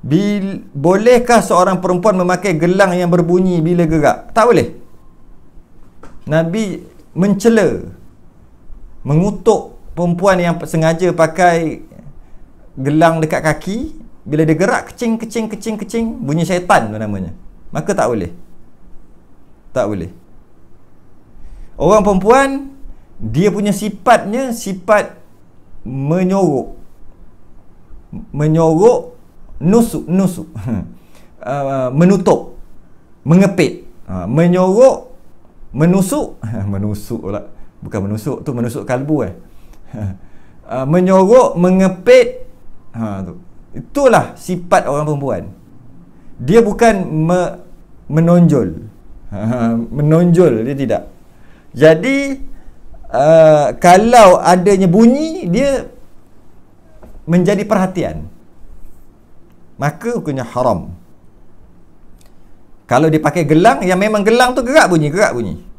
Bil, bolehkah seorang perempuan memakai gelang yang berbunyi bila gerak? Tak boleh. Nabi mencela mengutuk perempuan yang sengaja pakai gelang dekat kaki bila dia gerak kecing kecing kecing kecing bunyi syaitan tu namanya. Maka tak boleh. Tak boleh. Orang perempuan dia punya sifatnya sifat menyorok. Menyorok nusuk nusuk hmm. uh, menutup mengepit uh, menyorok menusuk menusuk lah, bukan menusuk tu menusuk kalbu eh uh, menyorok mengepit ha uh, tu itulah sifat orang perempuan dia bukan me- menonjol uh, menonjol dia tidak jadi uh, kalau adanya bunyi dia menjadi perhatian maka hukumnya haram kalau dipakai gelang yang memang gelang tu gerak bunyi gerak bunyi